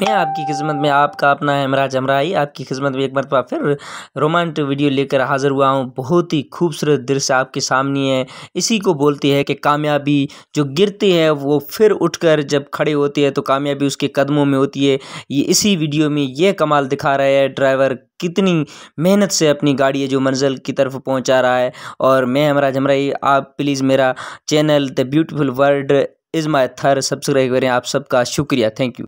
मैं आपकी खिदमत में आपका अपना अमराज अमराई आपकी खिदमत में एक मरतबा फिर रोमांट वीडियो लेकर हाज़िर हुआ हूँ बहुत ही खूबसूरत दृश्य आपके सामने है इसी को बोलती है कि कामयाबी जो गिरती है वो फिर उठकर जब खड़े होते हैं तो कामयाबी उसके कदमों में होती है ये इसी वीडियो में ये कमाल दिखा रहा है ड्राइवर कितनी मेहनत से अपनी गाड़ी है जो मंजिल की तरफ पहुँचा रहा है और मैं हमराज हमराई आप प्लीज़ मेरा channel the beautiful world is my थर सब्सक्राइब करें आप सबका शुक्रिया थैंक यू